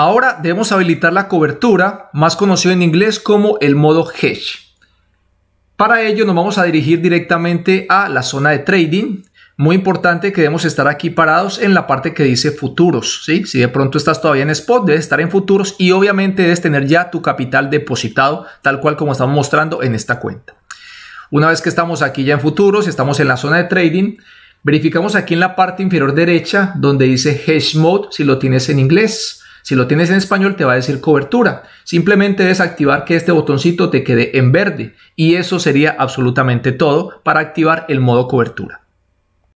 Ahora debemos habilitar la cobertura, más conocido en inglés como el modo Hedge. Para ello nos vamos a dirigir directamente a la zona de trading. Muy importante que debemos estar aquí parados en la parte que dice futuros. Si de pronto estás todavía en spot, debes estar en futuros y obviamente debes tener ya tu capital depositado, tal cual como estamos mostrando en esta cuenta. Una vez que estamos aquí ya en futuros, estamos en la zona de trading, verificamos aquí en la parte inferior derecha donde dice Hedge Mode, si lo tienes en inglés. Si lo tienes en español te va a decir cobertura. Simplemente es activar que este botoncito te quede en verde y eso sería absolutamente todo para activar el modo cobertura.